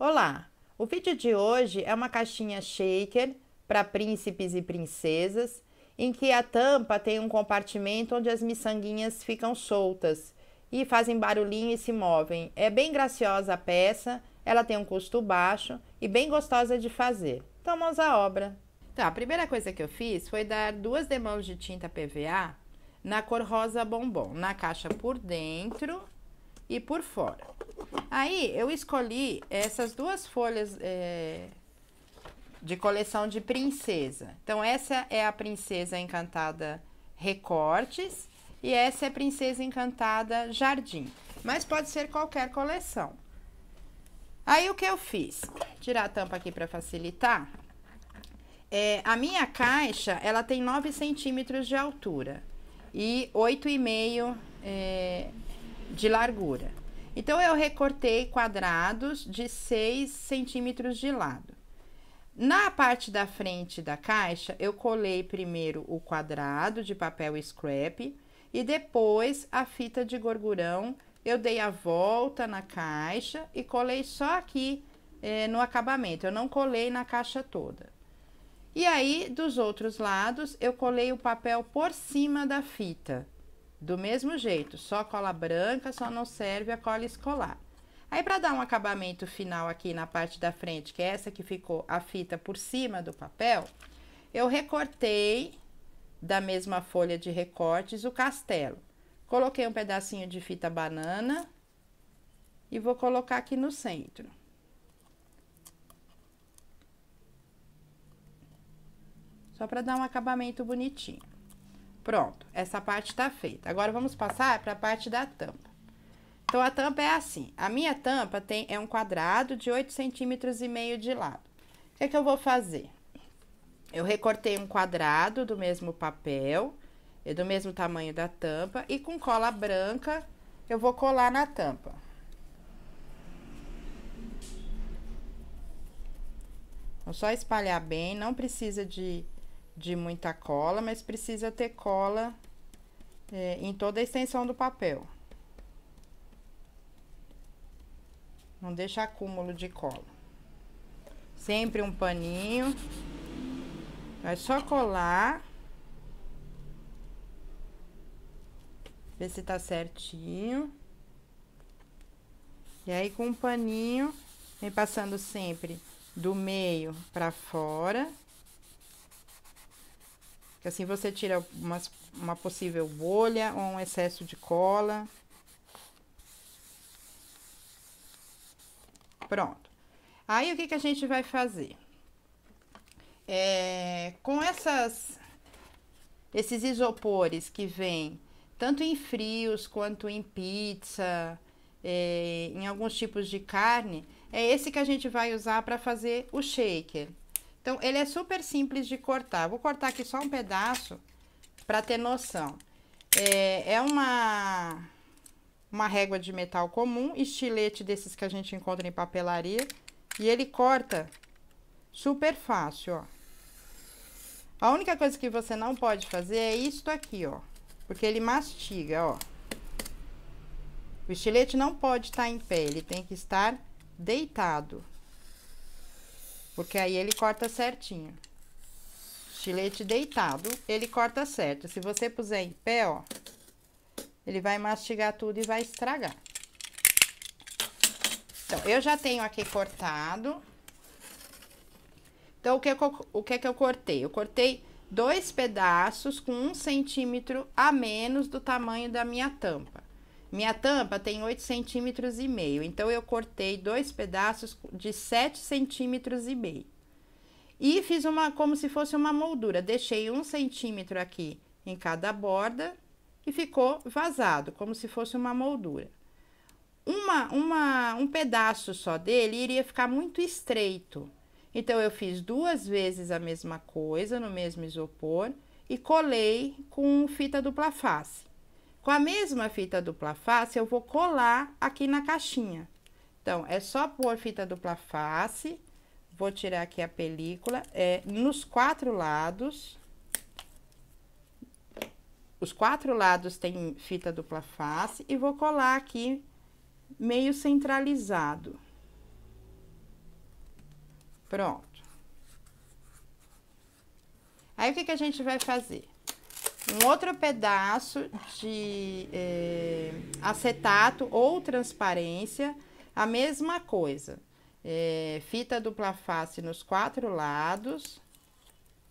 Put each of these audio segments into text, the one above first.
Olá! O vídeo de hoje é uma caixinha shaker para príncipes e princesas, em que a tampa tem um compartimento onde as miçanguinhas ficam soltas e fazem barulhinho e se movem. É bem graciosa a peça, ela tem um custo baixo e bem gostosa de fazer. Então mãos à obra! Então, a primeira coisa que eu fiz foi dar duas demãos de tinta PVA na cor rosa bombom, na caixa por dentro e por fora. Aí eu escolhi essas duas folhas é, de coleção de princesa. Então, essa é a Princesa Encantada Recortes e essa é a Princesa Encantada Jardim. Mas pode ser qualquer coleção. Aí o que eu fiz? Tirar a tampa aqui para facilitar. É, a minha caixa, ela tem 9 centímetros de altura e 8,5 é, de largura. Então, eu recortei quadrados de 6 centímetros de lado. Na parte da frente da caixa, eu colei primeiro o quadrado de papel scrap e depois a fita de gorgurão. Eu dei a volta na caixa e colei só aqui é, no acabamento, eu não colei na caixa toda. E aí, dos outros lados, eu colei o papel por cima da fita. Do mesmo jeito, só cola branca, só não serve a cola escolar. Aí, para dar um acabamento final aqui na parte da frente, que é essa que ficou a fita por cima do papel, eu recortei da mesma folha de recortes o castelo. Coloquei um pedacinho de fita banana e vou colocar aqui no centro. Só para dar um acabamento bonitinho. Pronto, essa parte tá feita. Agora vamos passar para a parte da tampa. Então, a tampa é assim. A minha tampa tem, é um quadrado de 8 centímetros e meio de lado. O que, é que eu vou fazer? Eu recortei um quadrado do mesmo papel, do mesmo tamanho da tampa, e com cola branca eu vou colar na tampa. Então, só espalhar bem, não precisa de de muita cola, mas precisa ter cola é, em toda a extensão do papel. Não deixa acúmulo de cola. Sempre um paninho. É só colar. Ver se tá certinho. E aí, com um paninho, vem passando sempre do meio para fora. Assim você tira uma, uma possível bolha ou um excesso de cola. Pronto. Aí, o que, que a gente vai fazer? É, com essas, esses isopores que vêm tanto em frios quanto em pizza, é, em alguns tipos de carne, é esse que a gente vai usar para fazer o shaker. Então, ele é super simples de cortar. Vou cortar aqui só um pedaço para ter noção. É, é, uma, uma régua de metal comum, estilete desses que a gente encontra em papelaria. E ele corta super fácil, ó. A única coisa que você não pode fazer é isto aqui, ó. Porque ele mastiga, ó. O estilete não pode estar tá em pé, ele tem que estar deitado. Porque aí ele corta certinho. Estilete deitado, ele corta certo. Se você puser em pé, ó, ele vai mastigar tudo e vai estragar. Então, eu já tenho aqui cortado. Então, o que, eu, o que é que eu cortei? Eu cortei dois pedaços com um centímetro a menos do tamanho da minha tampa. Minha tampa tem 8 centímetros e meio, então eu cortei dois pedaços de 7 centímetros e meio. E fiz uma como se fosse uma moldura, deixei um centímetro aqui em cada borda e ficou vazado, como se fosse uma moldura. Uma, uma, um pedaço só dele iria ficar muito estreito. Então, eu fiz duas vezes a mesma coisa no mesmo isopor e colei com fita dupla face. Com a mesma fita dupla face, eu vou colar aqui na caixinha. Então, é só pôr fita dupla face, vou tirar aqui a película, é, nos quatro lados. Os quatro lados tem fita dupla face e vou colar aqui meio centralizado. Pronto. Aí, o que, que a gente vai fazer? Um outro pedaço de é, acetato ou transparência, a mesma coisa. É, fita dupla face nos quatro lados.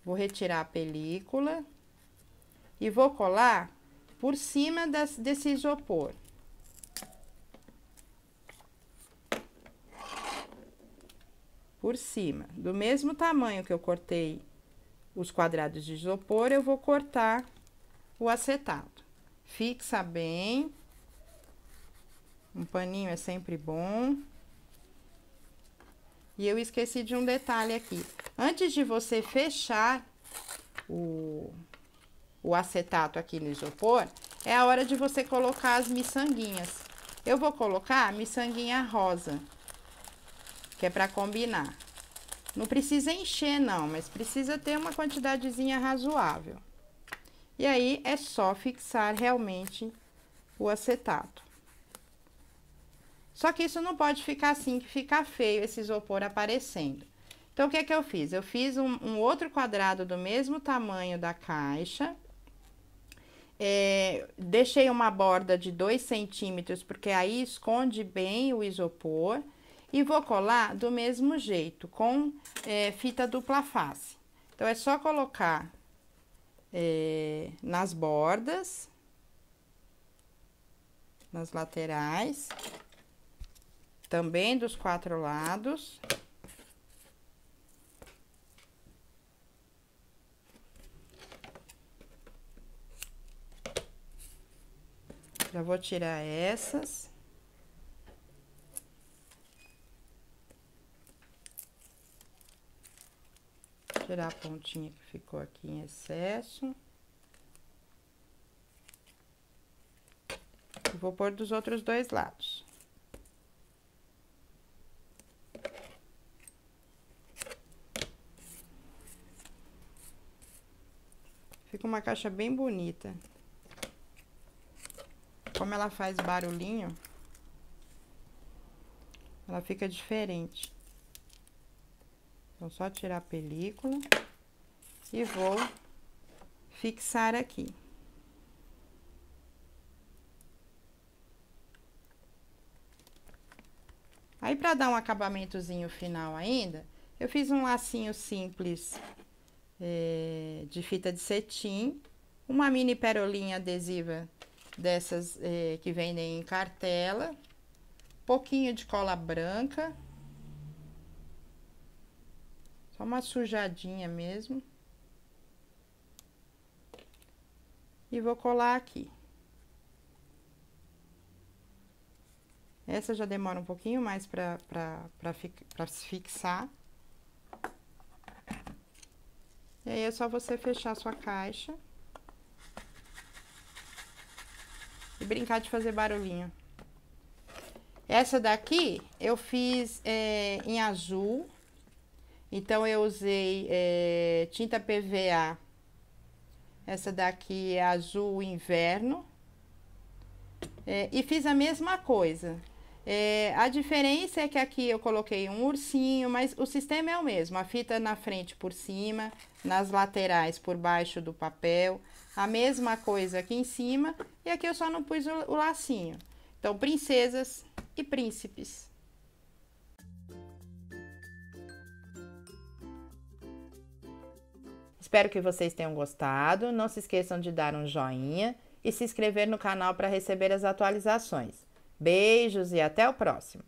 Vou retirar a película e vou colar por cima das, desse isopor. Por cima. Do mesmo tamanho que eu cortei os quadrados de isopor, eu vou cortar o acetato. Fixa bem. Um paninho é sempre bom. E eu esqueci de um detalhe aqui. Antes de você fechar o, o acetato aqui no isopor, é a hora de você colocar as miçanguinhas. Eu vou colocar a miçanguinha rosa, que é para combinar. Não precisa encher não, mas precisa ter uma quantidadezinha razoável. E aí, é só fixar realmente o acetato. Só que isso não pode ficar assim, que fica feio esse isopor aparecendo. Então, o que é que eu fiz? Eu fiz um, um outro quadrado do mesmo tamanho da caixa. É, deixei uma borda de 2 centímetros, porque aí esconde bem o isopor. E vou colar do mesmo jeito, com é, fita dupla face. Então, é só colocar é, nas bordas, nas laterais, também dos quatro lados. Já vou tirar essas. tirar a pontinha que ficou aqui em excesso. E vou pôr dos outros dois lados. Fica uma caixa bem bonita. Como ela faz barulhinho, ela fica diferente. Vou só tirar a película e vou fixar aqui. Aí, para dar um acabamentozinho final ainda, eu fiz um lacinho simples é, de fita de cetim, uma mini perolinha adesiva dessas é, que vendem em cartela, pouquinho de cola branca, só uma sujadinha mesmo. E vou colar aqui. Essa já demora um pouquinho mais pra, pra, pra, pra fixar. E aí, é só você fechar sua caixa. E brincar de fazer barulhinho. Essa daqui eu fiz é, em azul. Então, eu usei é, tinta PVA. Essa daqui é azul inverno. É, e fiz a mesma coisa. É, a diferença é que aqui eu coloquei um ursinho, mas o sistema é o mesmo. A fita na frente por cima, nas laterais por baixo do papel. A mesma coisa aqui em cima. E aqui eu só não pus o, o lacinho. Então, princesas e príncipes. Espero que vocês tenham gostado. Não se esqueçam de dar um joinha e se inscrever no canal para receber as atualizações. Beijos e até o próximo!